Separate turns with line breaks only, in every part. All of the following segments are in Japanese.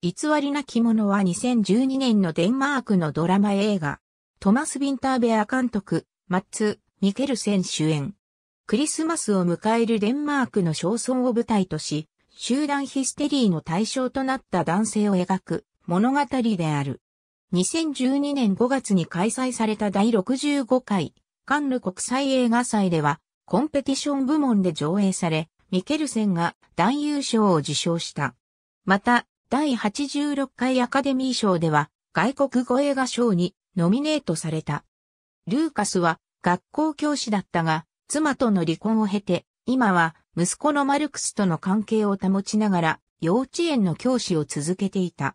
偽りな着物は2012年のデンマークのドラマ映画。トマス・ヴィンターベア監督、マッツ・ミケルセン主演。クリスマスを迎えるデンマークの小村を舞台とし、集団ヒステリーの対象となった男性を描く物語である。2012年5月に開催された第65回カンヌ国際映画祭ではコンペティション部門で上映され、ミケルセンが男優賞を受賞した。また、第86回アカデミー賞では外国語映画賞にノミネートされた。ルーカスは学校教師だったが、妻との離婚を経て、今は息子のマルクスとの関係を保ちながら幼稚園の教師を続けていた。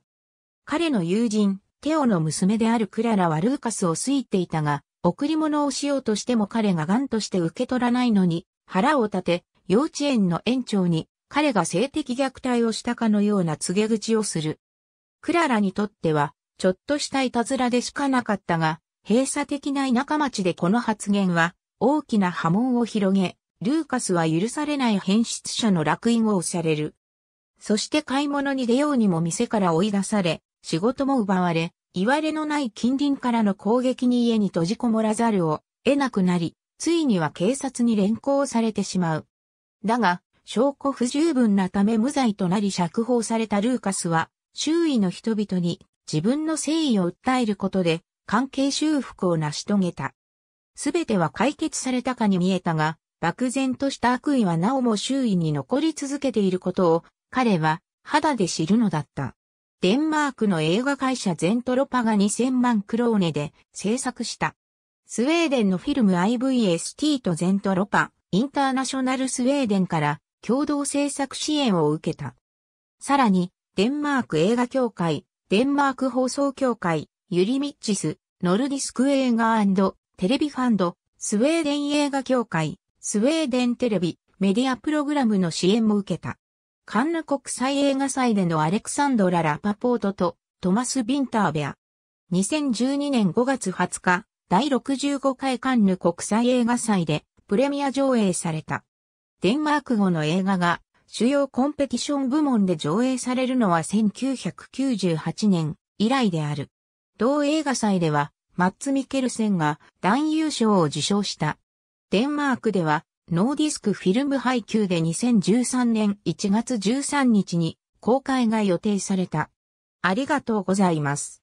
彼の友人、テオの娘であるクララはルーカスを好いていたが、贈り物をしようとしても彼がガンとして受け取らないのに、腹を立て、幼稚園の園長に彼が性的虐待をしたかのような告げ口をする。クララにとっては、ちょっとしたいたずらでしかなかったが、閉鎖的な田舎町でこの発言は、大きな波紋を広げ、ルーカスは許されない変質者の落印を押される。そして買い物に出ようにも店から追い出され、仕事も奪われ、言われのない近隣からの攻撃に家に閉じこもらざるを得なくなり、ついには警察に連行されてしまう。だが、証拠不十分なため無罪となり釈放されたルーカスは、周囲の人々に自分の誠意を訴えることで、関係修復を成し遂げた。すべては解決されたかに見えたが、漠然とした悪意はなおも周囲に残り続けていることを、彼は肌で知るのだった。デンマークの映画会社ゼントロパが2000万クローネで制作した。スウェーデンのフィルム IVST とゼントロパ、インターナショナルスウェーデンから共同制作支援を受けた。さらに、デンマーク映画協会、デンマーク放送協会、ユリミッチス、ノルディスク映画テレビファンド、スウェーデン映画協会、スウェーデンテレビ、メディアプログラムの支援も受けた。カンヌ国際映画祭でのアレクサンドラ・ラパポートとトマス・ビンターベア。2012年5月20日、第65回カンヌ国際映画祭でプレミア上映された。デンマーク語の映画が主要コンペティション部門で上映されるのは1998年以来である。同映画祭では、マッツ・ミケルセンが男優賞を受賞した。デンマークでは、ノーディスクフィルム配給で2013年1月13日に公開が予定された。ありがとうございます。